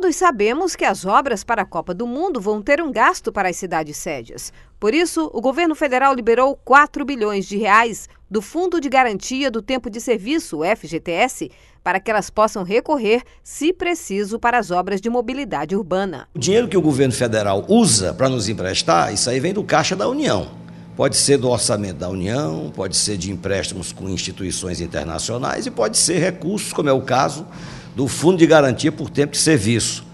Todos sabemos que as obras para a Copa do Mundo vão ter um gasto para as cidades sedes. Por isso, o governo federal liberou 4 bilhões de reais do Fundo de Garantia do Tempo de Serviço, FGTS, para que elas possam recorrer, se preciso, para as obras de mobilidade urbana. O dinheiro que o governo federal usa para nos emprestar, isso aí vem do caixa da União. Pode ser do orçamento da União, pode ser de empréstimos com instituições internacionais e pode ser recursos, como é o caso do Fundo de Garantia por Tempo de Serviço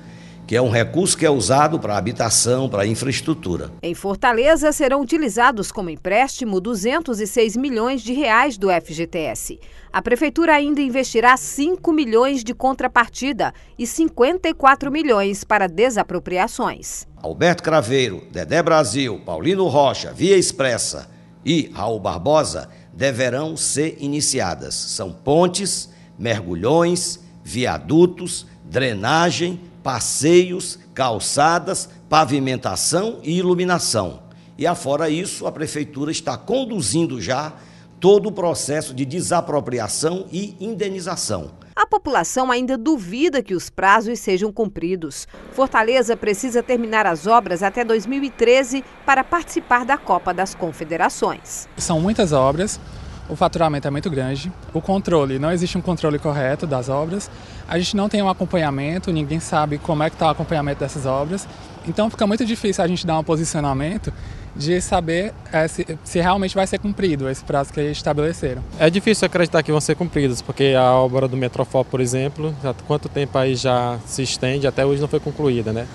que é um recurso que é usado para habitação, para infraestrutura. Em Fortaleza serão utilizados como empréstimo 206 milhões de reais do FGTS. A prefeitura ainda investirá 5 milhões de contrapartida e 54 milhões para desapropriações. Alberto Craveiro, Dedé Brasil, Paulino Rocha, Via Expressa e Raul Barbosa deverão ser iniciadas. São pontes, mergulhões, viadutos, drenagem, passeios, calçadas, pavimentação e iluminação. E afora isso, a prefeitura está conduzindo já todo o processo de desapropriação e indenização. A população ainda duvida que os prazos sejam cumpridos. Fortaleza precisa terminar as obras até 2013 para participar da Copa das Confederações. São muitas obras, o faturamento é muito grande, o controle, não existe um controle correto das obras, a gente não tem um acompanhamento, ninguém sabe como é que está o acompanhamento dessas obras, então fica muito difícil a gente dar um posicionamento de saber é, se, se, realmente vai ser cumprido esse prazo que eles estabeleceram. É difícil acreditar que vão ser cumpridos, porque a obra do Metrofó, por exemplo, há quanto tempo aí já se estende, até hoje não foi concluída, né?